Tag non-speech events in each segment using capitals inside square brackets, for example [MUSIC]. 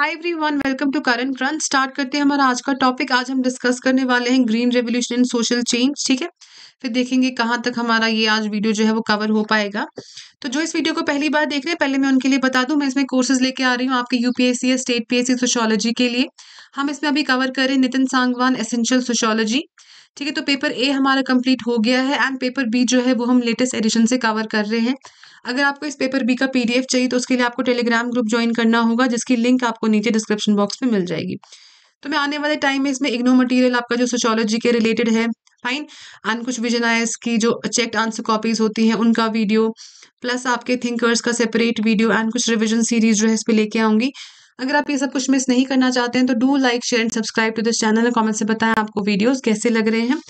High everyone welcome to current ग्रंथ start करते हैं हमारा आज का टॉपिक आज हम डिस्कस करने वाले हैं green revolution in social change ठीक है फिर देखेंगे कहाँ तक हमारा ये आज वीडियो जो है वो कवर हो पाएगा तो जो इस वीडियो को पहली बार देख रहे हैं पहले मैं उनके लिए बता दूं मैं इसमें कोर्सेज लेके आ रही हूँ आपके यूपीएससी या स्टेट पीएससी सोशोलॉजी के लिए हम इसमें अभी कवर करें नितिन सांगवान एसेंशियल सोशोलॉजी ठीक है तो पेपर ए हमारा कंप्लीट हो गया है एंड पेपर बी जो है वो हम लेटेस्ट एडिशन से कवर कर रहे हैं अगर आपको इस पेपर बी का पीडीएफ चाहिए तो उसके लिए आपको टेलीग्राम ग्रुप ज्वाइन करना होगा जिसकी लिंक आपको नीचे डिस्क्रिप्शन बॉक्स में मिल जाएगी तो मैं आने वाले टाइम में इसमें इग्नो मटेरियल आपका जो सोशोलॉजी के रिलेटेड है फाइन एंड कुछ विजन विजनाइज की जो चेक्ड आंसर कॉपीज होती हैं उनका वीडियो प्लस आपके थिंकर्स का सेपरेट वीडियो एंड कुछ रिविजन सीरीज जो है इस पर लेके आऊंगी अगर आप ये सब कुछ मिस नहीं करना चाहते हैं तो do like share and subscribe to this channel comment से बताएं आपको वीडियोस कैसे लग रहे हैं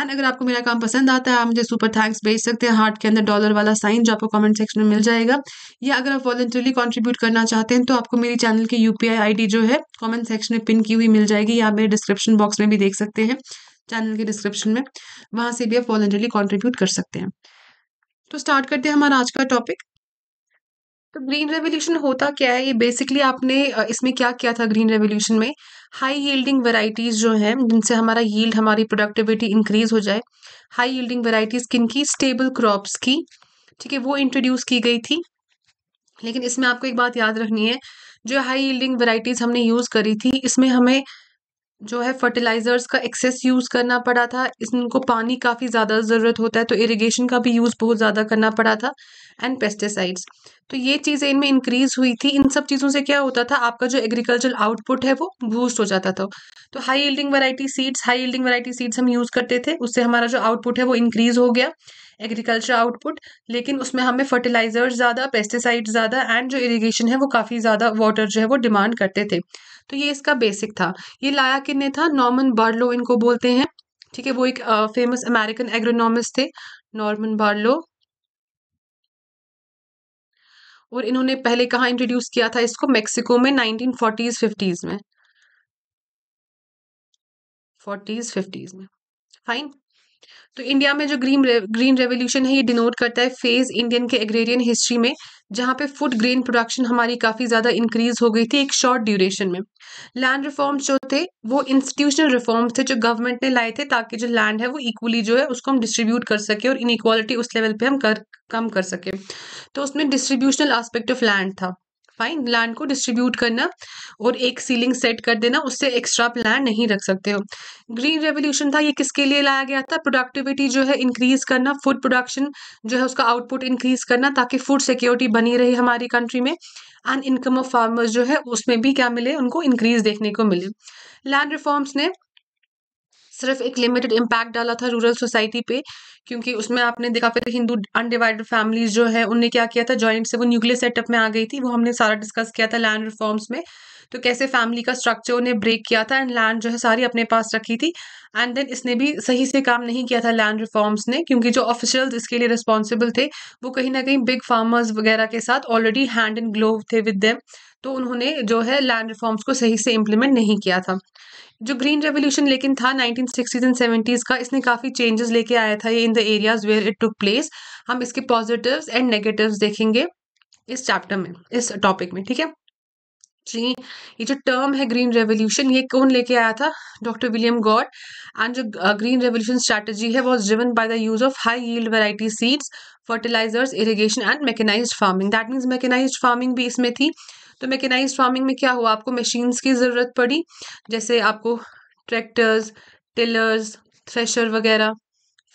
एंड अगर आपको मेरा काम पसंद आता है आप मुझे सुपर थैंक्स भेज सकते हैं हार्ट के अंदर डॉलर वाला साइन जो आपको कमेंट सेक्शन में मिल जाएगा या अगर आप वॉलेंटरली कंट्रीब्यूट करना चाहते हैं तो आपको मेरी चैनल की यूपीआई आईडी जो है कमेंट सेक्शन में पिन की हुई मिल जाएगी या मेरे डिस्क्रिप्शन बॉक्स में भी देख सकते हैं चैनल के डिस्क्रिप्शन में वहाँ से भी आप वॉलंटरली कॉन्ट्रीब्यूट कर सकते हैं तो स्टार्ट करते हैं हमारा आज का टॉपिक तो ग्रीन रेवोल्यूशन होता क्या है ये बेसिकली आपने इसमें क्या किया था ग्रीन रेवोल्यूशन में हाई यील्डिंग वेराइटीज़ जो हैं जिनसे हमारा यील्ड हमारी प्रोडक्टिविटी इंक्रीज हो जाए हाई यील्डिंग वेराइटीज़ किन की स्टेबल क्रॉप्स की ठीक है वो इंट्रोड्यूस की गई थी लेकिन इसमें आपको एक बात याद रखनी है जो हाई यील्डिंग वेराइटीज़ हमने यूज़ करी थी इसमें हमें जो है फर्टिलाइज़र्स का एक्सेस यूज़ करना पड़ा था इनको पानी काफ़ी ज़्यादा ज़रूरत होता है तो इरिगेशन का भी यूज़ बहुत ज़्यादा करना पड़ा था एंड पेस्टिसाइड्स तो ये चीज़ें इनमें इंक्रीज़ हुई थी इन सब चीज़ों से क्या होता था आपका जो एग्रीकल्चर आउटपुट है वो बूस्ट हो जाता था तो high yielding variety seeds high yielding variety seeds हम यूज़ करते थे उससे हमारा जो आउटपुट है वो इंक्रीज़ हो गया एग्रीकल्चर आउटपुट लेकिन उसमें हमें फर्टिलाइजर्स ज़्यादा पेस्टिसाइड ज़्यादा एंड जो इरीगेशन है वो काफ़ी ज़्यादा वाटर जो है वो डिमांड करते थे तो ये इसका बेसिक था ये लाया किन्ने था नॉर्मन बार्लो इनको बोलते हैं ठीक है वो एक फेमस अमेरिकन एग्रोनॉमिस्ट थे नॉर्मन बार्लो और इन्होंने पहले कहाँ इंट्रोड्यूस किया था इसको मेक्सिको में नाइनटीन फोर्टीज फिफ्टीज में फोर्टीज फिफ्टीज में फाइन तो इंडिया में जो ग्रीन रे, ग्रीन रेवोल्यूशन है ये डिनोट करता है फेज इंडियन के एग्रेरियन हिस्ट्री में जहाँ पे फूड ग्रेन प्रोडक्शन हमारी काफ़ी ज़्यादा इंक्रीज हो गई थी एक शॉर्ट ड्यूरेशन में लैंड रिफॉर्म्स जो थे वो इंस्टीट्यूशनल रिफॉर्म्स थे जो गवर्नमेंट ने लाए थे ताकि जो लैंड है वो इक्वली जो है उसको हम डिस्ट्रीब्यूट कर सके और इनक्वालिटी उस लेवल पे हम कर कम कर सके तो उसमें डिस्ट्रीब्यूशनल आस्पेक्ट ऑफ लैंड था फाइन लैंड को डिस्ट्रीब्यूट करना और एक सीलिंग सेट कर देना उससे एक्स्ट्रा प्लान नहीं रख सकते हो ग्रीन रेवोल्यूशन था ये किसके लिए लाया गया था प्रोडक्टिविटी जो है इंक्रीज करना फूड प्रोडक्शन जो है उसका आउटपुट इंक्रीज करना ताकि फूड सिक्योरिटी बनी रहे हमारी कंट्री में एंड इनकम ऑफ फार्मर्स जो है उसमें भी क्या मिले उनको इंक्रीज देखने को मिले लैंड रिफॉर्म्स ने सिर्फ एक लिमिटेड इम्पैक्ट डाला था रूरल सोसाइटी पे क्योंकि उसमें आपने देखा फिर हिंदू अनडिवाइडेड फैमिलीज जो है उनने क्या किया था जॉइंट से वो न्यूक्लियर सेटअप में आ गई थी वो हमने सारा डिस्कस किया था लैंड रिफॉर्म्स में तो कैसे फैमिली का स्ट्रक्चर उन्हें ब्रेक किया था एंड लैंड जो है सारी अपने पास रखी थी एंड देन इसने भी सही से काम नहीं किया था लैंड रिफॉर्म्स ने क्योंकि जो ऑफिशियल इसके लिए रिस्पॉन्सिबल थे वो कहीं ना कहीं बिग फार्मर्स वगैरह के साथ ऑलरेडी हैंड एंड ग्लोव थे विद दैम तो उन्होंने जो है लैंड रिफॉर्म्स को सही से इम्प्लीमेंट नहीं किया था जो ग्रीन रेवोल्यूशन लेकिन था 1960s एंड 70s का इसने काफ़ी चेंजेस लेके आया था ये in the areas where it took place हम इसके पॉजिटिव्स एंड नेगेटिव्स देखेंगे इस चैप्टर में इस टॉपिक में ठीक है जी ये जो टर्म है ग्रीन रेवोल्यूशन ये कौन लेके आया था डॉक्टर विलियम गॉड एंड जो ग्रीन रेवोल्यूशन स्ट्रेटजी है was driven by the use of high yield variety seeds fertilisers irrigation and mechanised farming that means mechanised farming भी इसमें थी तो मैकेनाइज फार्मिंग में क्या हुआ आपको मशीन्स की ज़रूरत पड़ी जैसे आपको ट्रैक्टर्स टिलर्स थ्रेशर वगैरह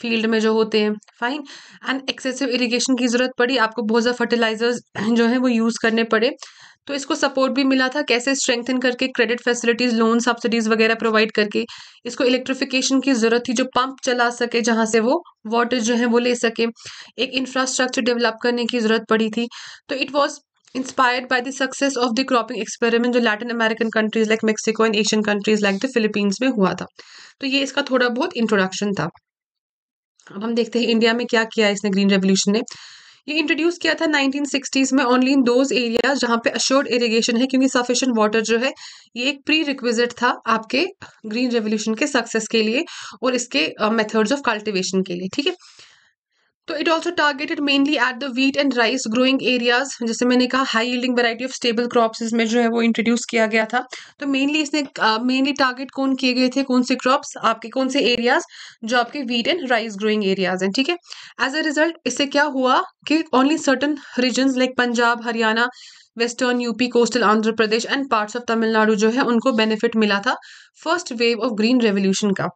फील्ड में जो होते हैं फाइन एंड एक्सेसिव इरिगेशन की ज़रूरत पड़ी आपको बहुत ज़्यादा फर्टिलाइजर्स [CLEARS THROAT] जो हैं वो यूज़ करने पड़े तो इसको सपोर्ट भी मिला था कैसे स्ट्रेंथन करके क्रेडिट फैसिलिटीज़ लोन सब्सिडीज़ वगैरह प्रोवाइड करके इसको इलेक्ट्रिफिकेशन की ज़रूरत थी जो पंप चला सके जहाँ से वो वाटर जो है वो ले सके एक इंफ्रास्ट्रक्चर डेवलप करने की ज़रूरत पड़ी थी तो it was inspired by the success of the cropping experiment जो Latin American countries like Mexico and Asian countries like the Philippines में हुआ था तो ये इसका थोड़ा बहुत इंट्रोडक्शन था अब हम देखते हैं इंडिया में क्या किया इसने ग्रीन रेवोल्यूशन ने ये इंट्रोड्यूस किया था 1960s में ओनली इन दोज एरिया जहाँ पे अश्योर्ड इरिगेशन है क्योंकि सफिशिएंट वाटर जो है ये एक प्री रिक्विजिट था आपके ग्रीन रेवोल्यूशन के सक्सेस के लिए और इसके मेथड्स ऑफ कल्टिवेशन के लिए ठीक है तो it also targeted mainly at the wheat and rice growing areas जैसे मैंने कहा high yielding variety of staple crops इसमें जो है वो इंट्रोड्यूस किया गया था तो मेनली इसने मेनली uh, टारगेट कौन किए गए थे कौन से क्रॉप्स आपके कौन से एरियाज जो आपके wheat and rice growing areas हैं ठीक है एज अ रिजल्ट इससे क्या हुआ कि only certain region like Punjab Haryana western UP coastal Andhra Pradesh and parts of Tamil Nadu जो है उनको बेनिफिट मिला था first wave of green revolution का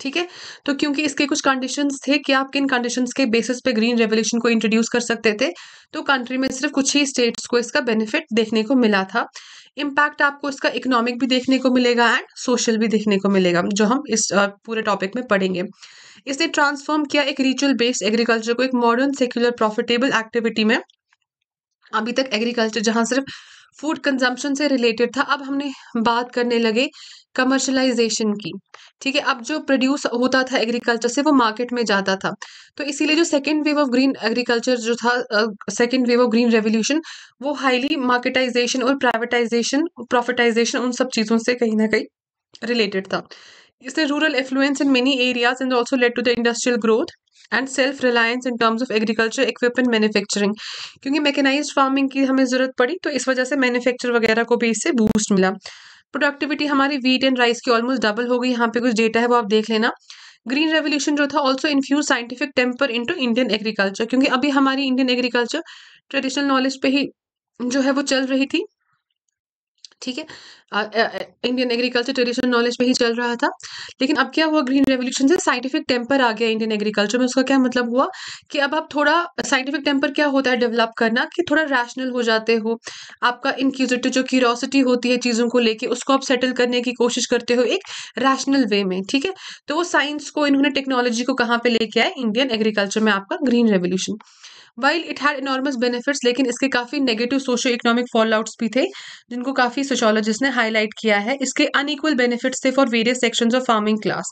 ठीक है तो क्योंकि इसके कुछ कंडीशंस थे कि आप किन कंडीशंस के बेसिस पे ग्रीन रेवोल्यूशन को इंट्रोड्यूस कर सकते थे तो कंट्री में सिर्फ कुछ ही स्टेट्स को इसका बेनिफिट देखने को मिला था इम्पैक्ट आपको इसका इकोनॉमिक भी देखने को मिलेगा एंड सोशल भी देखने को मिलेगा जो हम इस पूरे टॉपिक में पढ़ेंगे इसने ट्रांसफॉर्म किया एक रिचुअल बेस्ड एग्रीकल्चर को एक मॉडर्न सेक्युलर प्रॉफिटेबल एक्टिविटी में अभी तक एग्रीकल्चर जहाँ सिर्फ फूड कंजम्पशन से रिलेटेड था अब हमने बात करने लगे कमर्शलाइजेशन की ठीक है अब जो प्रोड्यूस होता था एग्रीकल्चर से वो मार्केट में जाता था तो इसीलिए जो second wave of green agriculture जो था second wave of green revolution वो हाईली मार्केटाइजेशन और प्राइवेटाइजेशन प्रॉफिटाइजेशन उन सब चीज़ों से कहीं ना कहीं रिलेटेड था इससे rural affluence in many areas and also led to the industrial growth and self reliance in terms of agriculture equipment manufacturing क्योंकि मैकेनाइज फार्मिंग की हमें ज़रूरत पड़ी तो इस वजह से मैन्युफैक्चर वगैरह को भी इससे बूस्ट मिला प्रोडक्टिविटी हमारी वीट एंड राइस की ऑलमोस्ट डबल हो गई यहाँ पे कुछ डेटा है वो आप देख लेना ग्रीन रेवोल्यूशन जो था also infuse scientific temper in Indian agriculture क्योंकि अभी हमारी इंडियन एग्रीकल्चर ट्रेडिशनल नॉलेज पे ही जो है वो चल रही थी ठीक है इंडियन एग्रीकल्चर ट्रेडिशनल नॉलेज में ही चल रहा था लेकिन अब क्या हुआ ग्रीन रेवोल्यूशन से साइंटिफिक टेम्पर आ गया इंडियन एग्रीकल्चर में उसका क्या मतलब हुआ कि अब आप थोड़ा साइंटिफिक टेम्पर क्या होता है डेवलप करना कि थोड़ा रैशनल हो जाते हो आपका इनक्यूजिटिव जो क्यूरोसिटी होती है चीज़ों को लेके उसको आप सेटल करने की कोशिश करते हो एक रैशनल वे में ठीक है तो वो साइंस को इन्होंने टेक्नोलॉजी को कहाँ पे लेके आए इंडियन एग्रीकल्चर में आपका green revolution while it had enormous benefits लेकिन इसके काफ़ी negative socio economic fallouts भी थे जिनको काफ़ी सोशोलॉजिस्ट ने हाईलाइट किया है इसके अनईक्वल बेनिफिट्स थे for various sections of farming class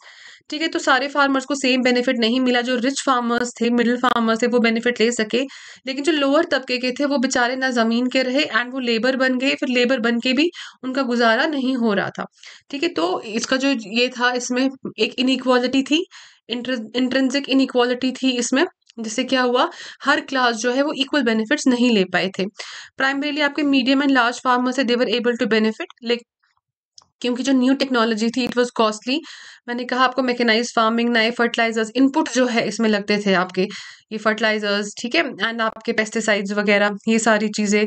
ठीक है तो सारे फार्मर्स को सेम बेनिफिट नहीं मिला जो रिच फार्मर्स थे मिडिल फार्मर्स थे वो बेनिफिट ले सके लेकिन जो लोअर तबके के थे वो बेचारे ना ज़मीन के रहे एंड वो लेबर बन गए फिर लेबर बन के भी उनका गुजारा नहीं हो रहा था ठीक है तो इसका जो ये था इसमें एक इनक्वालिटी थी इंट्रेंसिक इनक्वालिटी थी इसमें जिससे क्या हुआ हर क्लास जो है वो इक्वल बेनिफिट्स नहीं ले पाए थे प्राइमरीली आपके मीडियम एंड लार्ज फार्मर से देवर एबल टू बेनिफिट क्योंकि जो न्यू टेक्नोलॉजी थी इट वॉज कॉस्टली मैंने कहा आपको मैकेनाइज फार्मिंग नए फर्टिलाइजर्स इनपुट जो है इसमें लगते थे आपके ये फर्टिलाइजर्स ठीक है एंड आपके पेस्टिसाइड्स वगैरह ये सारी चीज़ें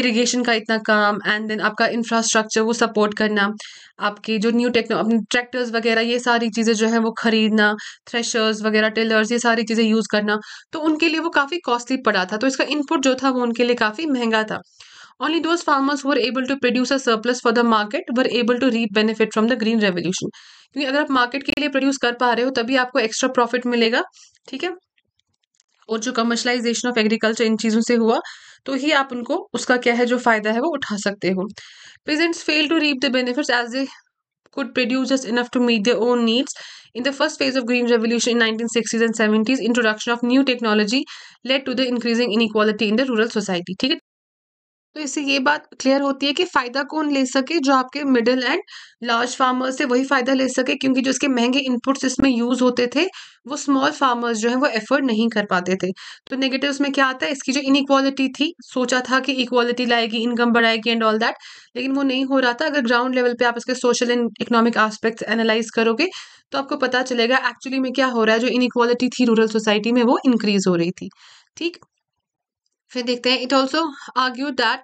इरिगेशन का इतना काम एंड देन आपका इंफ्रास्ट्रक्चर वो सपोर्ट करना आपके जो न्यू टेक्नो ट्रैक्टर्स वगैरह ये सारी चीज़ें जो है वो खरीदना थ्रेशर्स वगैरह टेलर्स ये सारी चीज़ें यूज़ करना तो उनके लिए वो काफ़ी कॉस्टली पड़ा था तो इसका इनपुट जो था वो उनके लिए काफ़ी महंगा था Only those farmers who were able to produce a surplus for the market were able to reap benefit from the green revolution. क्योंकि अगर आप मार्केट के लिए प्रोड्यूस कर पा रहे हो तभी आपको एक्स्ट्रा प्रॉफिट मिलेगा ठीक है और जो कमर्शलाइजेशन ऑफ एग्रीकल्चर इन चीज़ों से हुआ तो ही आप उनको उसका क्या है जो फ़ायदा है वो उठा सकते हो peasants fail to reap the benefits as a could produce just enough to meet their own needs. In the first phase of Green Revolution in 1960s and 70s, introduction of new technology led to the increasing inequality in the rural society. ठीक है तो इससे ये बात clear होती है कि फ़ायदा कौन ले सके जो आपके मिडिल एंड लार्ज फार्मर्स से वही फ़ायदा ले सके क्योंकि जो इसके महंगे इनपुट्स इसमें यूज़ होते थे वो स्मॉल फार्मर्स जो है वो एफर्ड नहीं कर पाते थे तो नेगेटिव में क्या आता है इसकी जो इनइक्वालिटी थी सोचा था कि इक्वालिटी लाएगी इनकम बढ़ाएगी एंड ऑल दैट लेकिन वो नहीं हो रहा था अगर ग्राउंड लेवल पर आप इसके social and economic aspect analyse करोगे तो आपको पता चलेगा एक्चुअली में क्या हो रहा है जो इनइक्वालिटी थी रूरल सोसाइटी में वो इंक्रीज़ हो रही थी ठीक फिर देखते हैं इट ऑल्सो आर्ग्यू दैट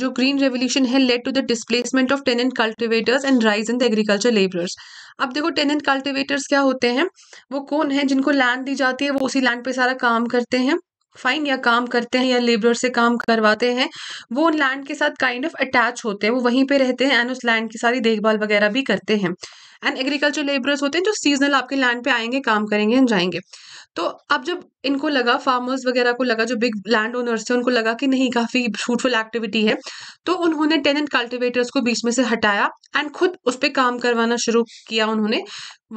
जो ग्रीन रेवोल्यूशन है led to the displacement of tenant cultivators and rise in the agriculture labourers अब देखो टेनेंट कल्टिवेटर्स क्या होते हैं वो कौन है जिनको लैंड दी जाती है वो उसी लैंड पे सारा काम करते हैं फाइन या काम करते हैं या लेबर से काम करवाते हैं वो उन लैंड के साथ काइंड ऑफ अटैच होते हैं वो वहीं पे रहते हैं एंड उस लैंड की सारी देखभाल वगैरह भी करते हैं एंड एग्रीकल्चर लेबरर्स होते हैं जो सीजनल आपके लैंड पे आएंगे काम करेंगे एंड जाएंगे तो अब जब इनको लगा फार्मर्स वगैरह को लगा जो बिग लैंड ओनर्स थे उनको लगा कि नहीं काफ़ी फ्रूटफुल एक्टिविटी है तो उन्होंने टेनेंट कल्टिवेटर्स को बीच में से हटाया एंड खुद उस पर काम करवाना शुरू किया उन्होंने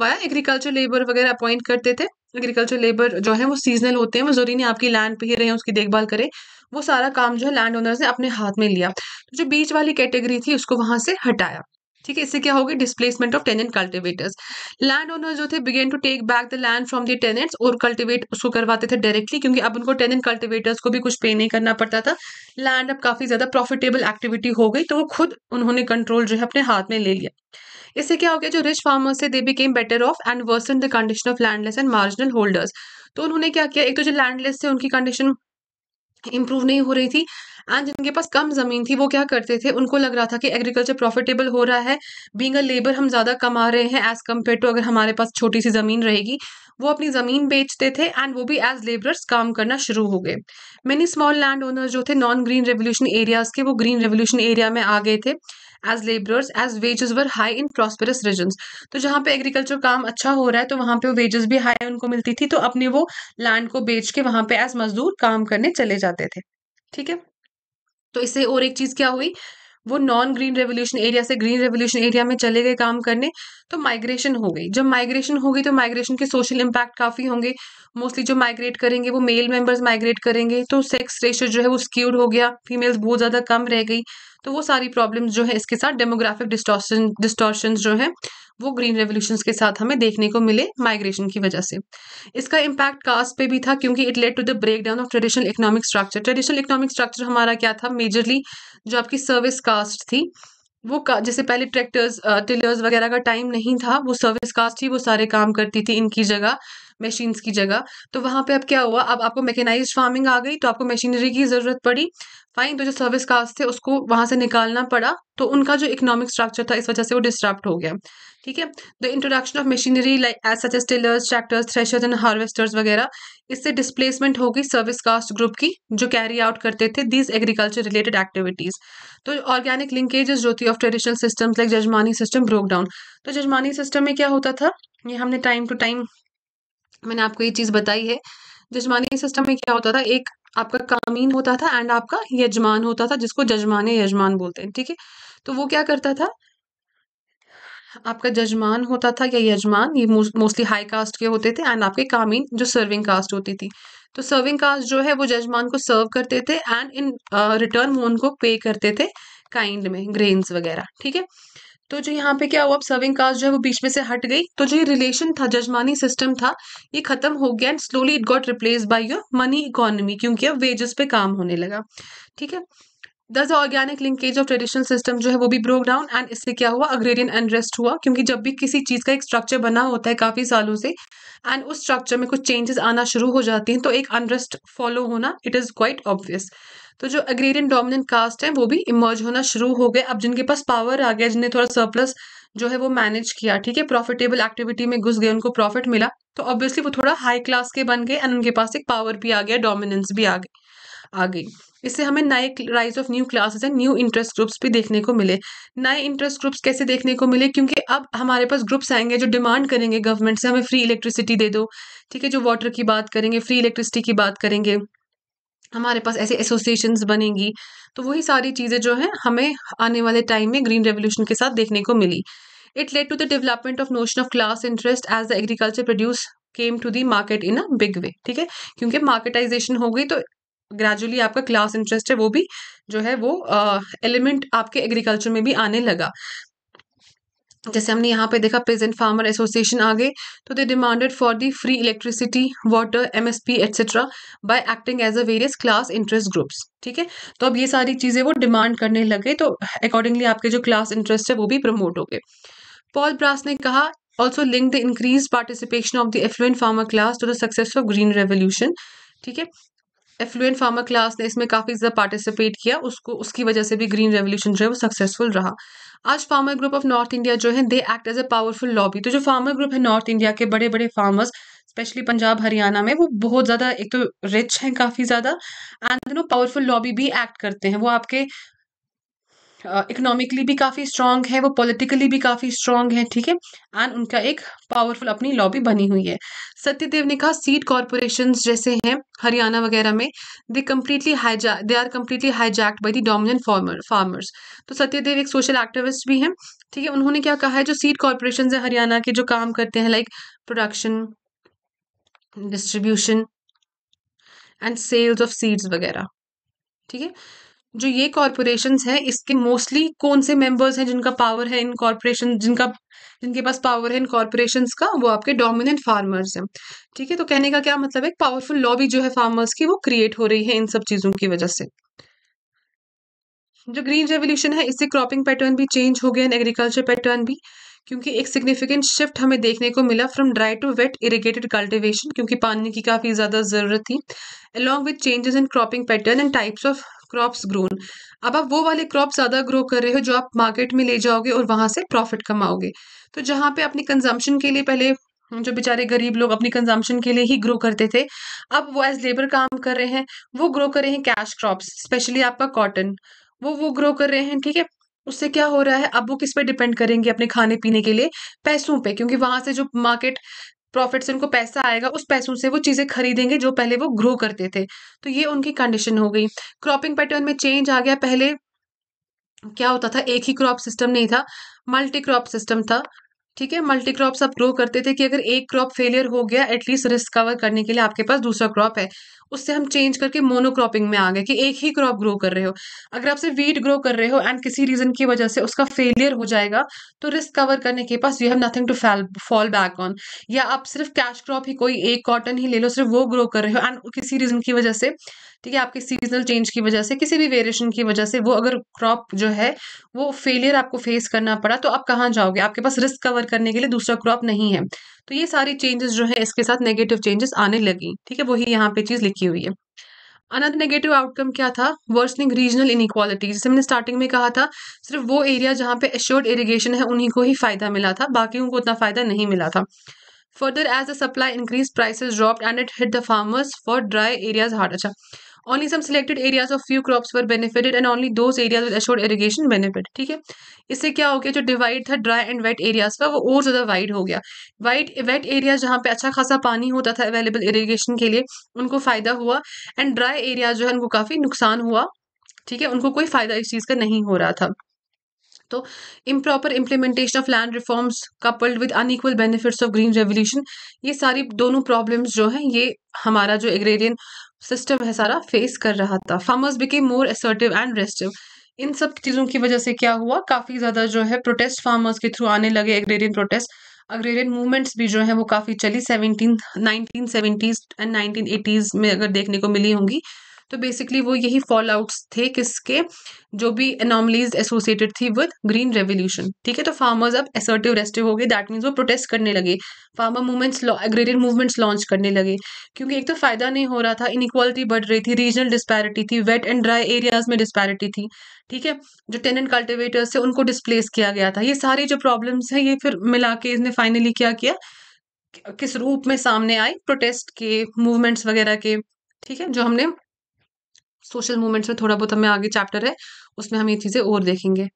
वाया एग्रीकल्चर लेबर वगैरह अपॉइंट करते थे एग्रीकल्चर लेबर जो है वो सीजनल होते हैं वो जरूरी नहीं आपकी लैंड पे ही रहे उसकी देखभाल करें वो सारा काम जो है लैंड ओनर्स ने अपने हाथ में लिया तो जो बीच वाली कैटेगरी थी उसको वहां से हटाया ठीक है इससे क्या होगी displacement of tenant cultivators land owner जो थे begin to take back the land from the tenants और कल्टिवेट उसको करवाते थे डायरेक्टली क्योंकि अब उनको टेनेंट कल्टिवेटर्स को भी कुछ पे नहीं करना पड़ता था लैंड अब काफी ज्यादा प्रॉफिटेबल एक्टिविटी हो गई तो वो खुद उन्होंने कंट्रोल जो है अपने हाथ में ले लिया इससे क्या हो गया जो रिच फार्मर्स थे they became better off and worsen the condition of landless and marginal holders तो उन्होंने क्या किया एक तो जो लैंडलेस थे उनकी कंडीशन इंप्रूव नहीं हो रही थी एंड जिनके पास कम ज़मीन थी वो क्या करते थे उनको लग रहा था कि एग्रीकल्चर प्रॉफिटेबल हो रहा है बींग अ लेबर हम ज़्यादा कमा रहे हैं एज़ कम्पेयर टू अगर हमारे पास छोटी सी ज़मीन रहेगी वो अपनी ज़मीन बेचते थे एंड वो भी एज लेबरर्स काम करना शुरू हो गए मैनी स्मॉल लैंड ओनर्स जो थे नॉन ग्रीन रेवोल्यूशन एरियाज़ के वो ग्रीन रेवोल्यूशन एरिया में आ गए थे as labourers as wages were high in prosperous region तो जहाँ पे एग्रीकल्चर काम अच्छा हो रहा है तो वहाँ पे वेजेस भी हाई उनको मिलती थी तो अपने वो लैंड को बेच के वहाँ पे एज मजदूर काम करने चले जाते थे ठीक है तो इससे और एक चीज़ क्या हुई वो नॉन ग्रीन रेवोल्यूशन एरिया से ग्रीन रेवोल्यूशन एरिया में चले गए काम करने तो माइग्रेशन हो गई जब माइग्रेशन होगी तो माइग्रेशन के सोशल इम्पैक्ट काफ़ी होंगे मोस्टली जो माइग्रेट करेंगे वो मेल मेंबर्स माइग्रेट करेंगे तो सेक्स रेशियो जो है वो स्क्यूड हो गया फीमेल्स बहुत ज़्यादा कम रह गई तो वो सारी प्रॉब्लम्स जो है इसके साथ डेमोग्राफिक डिस्टोशन डिस्टोशन जो है वो ग्रीन रेवोल्यूशन के साथ हमें देखने को मिले माइग्रेशन की वजह से इसका इम्पैक्ट कास्ट पे भी था क्योंकि it led to the break down of traditional economic structure traditional economic structure हमारा क्या था मेजरली जो आपकी सर्विस कास्ट थी वो जैसे पहले ट्रैक्टर्स टिलर्स वगैरह का टाइम नहीं था वो सर्विस कास्ट ही वो सारे काम करती थी इनकी जगह मशीन्स की जगह तो वहाँ पे अब क्या हुआ अब आपको मैकेनाइज फार्मिंग आ गई तो आपको मशीनरी की ज़रूरत पड़ी फाइन तो जो सर्विस कास्ट थे उसको वहाँ से निकालना पड़ा तो उनका जो इकोनॉमिक स्ट्रक्चर था इस वजह से वो डिस्टर्ब हो गया ठीक है the introduction of machinery like as such as tillers tractors threshers and harvesters वगैरह इससे डिस्प्लेसमेंट होगी सर्विस कास्ट ग्रुप की जो कैरी आउट करते थे दीज एग्रीकल्चर रिलेटेड एक्टिविटीज तो ऑर्गेनिक लिंकेजेस जो थी of traditional system like jajmani system broke down तो जजमानी सिस्टम में क्या होता था ये हमने टाइम टू टाइम मैंने आपको ये चीज़ बताई है जजमानी सिस्टम में क्या होता था एक आपका कामीन होता था एंड आपका यजमान होता था जिसको जजमान यजमान बोलते हैं ठीक है तो वो क्या करता था आपका जजमान होता था या यजमान ये मोस्टली हाई कास्ट के होते थे एंड आपके कामीन जो सर्विंग कास्ट होती थी तो सर्विंग कास्ट जो है वो जजमान को सर्व करते थे एंड इन रिटर्न वो उनको पे करते थे काइंड में ग्रेन्स वगैरह ठीक है तो जो यहाँ पे क्या हुआ अब सर्विंग कास्ट जो है वो बीच में से हट गई तो जो ये रिलेशन था जजमानी सिस्टम था ये खत्म हो गया and slowly it got replace by your money economy क्योंकि अब वेजेस पे काम होने लगा ठीक है this organic linkage of traditional system जो है वो भी ब्रोक डाउन एंड इससे क्या हुआ अग्रेरियन अनरेस्ट हुआ क्योंकि जब भी किसी चीज़ का एक स्ट्रक्चर बना होता है काफ़ी सालों से एंड उस स्ट्रक्चर में कुछ चेंजेस आना शुरू हो जाते हैं तो एक अनरेस्ट फॉलो होना इट इज़ क्वाइट ऑब्वियस तो जो अग्रेरियन डोमिनेंट कास्ट है वो भी इमर्ज होना शुरू हो गए अब जिनके पास पावर आ गया जिन्हें थोड़ा सरप्लस जो है वो मैनेज किया ठीक है प्रॉफिटेबल एक्टिविटी में घुस गए उनको प्रॉफिट मिला तो ऑब्वियसली वो थोड़ा हाई क्लास के बन गए एंड उनके पास एक पावर भी आ गया डोमिनेंस भी आ गई आ गई इससे हमें नए rise of new classes and new interest groups भी देखने को मिले नए इंटरेस्ट ग्रुप्स कैसे देखने को मिले क्योंकि अब हमारे पास ग्रुप्स आएंगे जो डिमांड करेंगे गवर्नमेंट से हमें फ्री इलेक्ट्रिसिटी दे दो ठीक है जो वाटर की बात करेंगे फ्री इलेक्ट्रिसिटी की बात करेंगे हमारे पास ऐसे एसोसिएशन बनेंगी तो वही सारी चीज़ें जो हैं हमें आने वाले टाइम में ग्रीन रेवोल्यूशन के साथ देखने को मिली it led to the development of notion of class interest as the agriculture produce came to the market in a big way ठीक है क्योंकि मार्केटाइजेशन हो गई तो ग्रेजुअली आपका क्लास इंटरेस्ट है वो भी जो है वो एलिमेंट आपके एग्रीकल्चर में भी आने लगा जैसे हमने यहाँ पे देखा प्रेजेंट फार्मर एसोसिएशन आ गए तो they demanded for the free electricity water MSP etcetera by acting as a various class interest groups ठीक है तो अब ये सारी चीज़ें वो डिमांड करने लगे तो अकॉर्डिंगली आपके जो क्लास इंटरेस्ट है वो भी प्रमोट हो गए पॉल ब्रास ने कहा also link the increase participation of the affluent farmer class to the success of green revolution ठीक है एफ्लुएंट फार्मर क्लास ने इसमें काफ़ी ज़्यादा पार्टिसिपेट किया उसको उसकी वजह से भी ग्रीन रेवोल्यूशन जो है वो सक्सेसफुल रहा आज farmer group of north India जो है they act as a powerful lobby तो जो फार्मर ग्रुप है नॉर्थ इंडिया के बड़े बड़े फार्मर्स स्पेशली पंजाब हरियाणा में वो बहुत ज़्यादा एक तो रिच हैं काफ़ी ज़्यादा एंड नो पावरफुल लॉबी भी एक्ट करते हैं वो आपके इकोनॉमिकली भी काफ़ी स्ट्रांग है वो पॉलिटिकली भी काफ़ी स्ट्रांग है ठीक है एंड उनका एक पावरफुल अपनी लॉबी बनी हुई है सत्यदेव ने कहा सीट कॉरपोरेशन जैसे हैं हरियाणा वगैरह में they completely hijack they are completely hijacked by the dominant farmer farmers तो सत्यदेव एक सोशल एक्टिविस्ट भी हैं ठीक है उन्होंने क्या कहा है जो सीट कॉरपोरेशन है हरियाणा के जो काम करते हैं like production distribution and sales of seeds वगैरह ठीक है जो ये कॉरपोरेशन हैं इसके मोस्टली कौन से मेंबर्स हैं जिनका पावर है इन कॉरपोरेशन जिनका जिनके पास पावर है इन कॉरपोरेशन का वो आपके डोमिनेंट फार्मर्स हैं ठीक है तो कहने का क्या मतलब है पावरफुल लॉबी जो है फार्मर्स की वो क्रिएट हो रही है इन सब चीज़ों की वजह से जो ग्रीन रेवोल्यूशन है इससे क्रॉपिंग पैटर्न भी चेंज हो गया एग्रीकल्चर पैटर्न भी क्योंकि एक सिग्निफिकेंट शिफ्ट हमें देखने को मिला from dry to wet irrigated cultivation क्योंकि पानी की काफ़ी ज़्यादा ज़रूरत थी along with changes in cropping pattern and types of crops grown अब आप वो वाले क्रॉप ज़्यादा ग्रो कर रहे हो जो आप मार्केट में ले जाओगे और वहां से प्रॉफिट कमाओगे तो जहां पे अपनी कंजम्पशन के लिए पहले जो बेचारे गरीब लोग अपनी कंजम्पशन के लिए ही ग्रो करते थे अब वो एज लेबर काम कर रहे हैं वो ग्रो कर रहे हैं कैश क्रॉप्स स्पेशली आपका कॉटन वो वो ग्रो कर रहे हैं ठीक है उससे क्या हो रहा है अब वो किस पे डिपेंड करेंगे अपने खाने पीने के लिए पैसों पे क्योंकि वहां से जो मार्केट प्रॉफिट से उनको पैसा आएगा उस पैसों से वो चीज़ें खरीदेंगे जो पहले वो ग्रो करते थे तो ये उनकी कंडीशन हो गई क्रॉपिंग पैटर्न में चेंज आ गया पहले क्या होता था एक ही क्रॉप सिस्टम नहीं था मल्टी क्रॉप सिस्टम था ठीक है मल्टी क्रॉप्स आप ग्रो करते थे कि अगर एक क्रॉप फेलियर हो गया एटलीस्ट रिस्क कवर करने के लिए आपके पास दूसरा क्रॉप है उससे हम चेंज करके मोनोक्रॉपिंग में आ गए कि एक ही क्रॉप ग्रो कर रहे हो अगर आपसे वीट ग्रो कर रहे हो एंड किसी रीजन की वजह से उसका फेलियर हो जाएगा तो रिस्क कवर करने के पास you have nothing to fall back on या आप सिर्फ कैश क्रॉप ही कोई एक कॉटन ही ले लो सिर्फ वो ग्रो कर रहे हो एंड किसी रीजन की वजह से ठीक है आपके सीजनल चेंज की वजह से किसी भी वेरिएशन की वजह से वो अगर क्रॉप जो है वो फेलियर आपको फेस करना पड़ा तो आप कहाँ जाओगे आपके पास रिस्क कवर करने के लिए दूसरा क्रॉप नहीं है तो ये सारी चेंजेस जो है इसके साथ नेगेटिव चेंजेस आने लगी ठीक है वही यहाँ पे चीज़ लिखी हुई है अनदर नेगेटिव आउटकम क्या था वर्सनिंग रीजनल इनक्वालिटी जैसे मैंने स्टार्टिंग में कहा था सिर्फ वो एरिया जहाँ पे एश्योर्ड इरीगेशन है उन्हीं को ही फायदा मिला था बाकी को उतना फायदा नहीं मिला था further as the supply increase price drop and it hit the farmers for dry areas hard अच्छा only some selected areas of few crops were benefited and only those areas with assured irrigation benefit ठीक है इससे क्या हो गया जो divide था dry and wait areas का वो और ज़्यादा वाइड हो गया वाइड वेट एरिया जहाँ पे अच्छा खासा पानी होता था अवेलेबल इरीगेशन के लिए उनको फ़ायदा हुआ एंड ड्राई एरियाज जो है उनको काफ़ी नुकसान हुआ ठीक है उनको कोई फ़ायदा इस चीज़ का नहीं हो रहा था तो improper implementation of land reforms coupled with unequal benefits of green revolution ये सारी दोनों प्रॉब्लम्स जो हैं ये हमारा जो एग्रेरियन सिस्टम है सारा फेस कर रहा था farmers became more assertive and restive in सब चीज़ों की वजह से क्या हुआ काफ़ी ज़्यादा जो है प्रोटेस्ट फार्मर्स के थ्रू आने लगे एग्रेरियन प्रोटेस्ट अग्रेरियन मूवमेंट्स भी जो है वो काफ़ी चली seventeen nineteen seventies and nineteen eighties में अगर देखने को मिली होंगी तो बेसिकली वो यही फॉल आउट्स थे किसके जो भी एनॉमलीज एसोसिएटेड थी विद ग्रीन रेवोल्यूशन ठीक है तो फार्मर्स अब एसर्टिव रेस्टिव हो गए दैट मीन्स वो प्रोटेस्ट करने लगे farmer movements agrarian movements launch करने लगे क्योंकि एक तो फ़ायदा नहीं हो रहा था इनक्वालिटी बढ़ रही थी रीजनल डिस्पैरिटी थी वेट एंड ड्राई एरियाज में डिस्पैरिटी थी ठीक है जो टेनेंट कल्टिवेटर्स थे उनको डिस्प्लेस किया गया था ये सारी जो प्रॉब्लम्स हैं ये फिर मिला के इसने फाइनली क्या किया किस रूप में सामने आई प्रोटेस्ट के मूवमेंट्स वगैरह के ठीक है जो हमने सोशल मूवमेंट्स में थोड़ा बहुत हमें आगे चैप्टर है उसमें हम ये चीज़ें और देखेंगे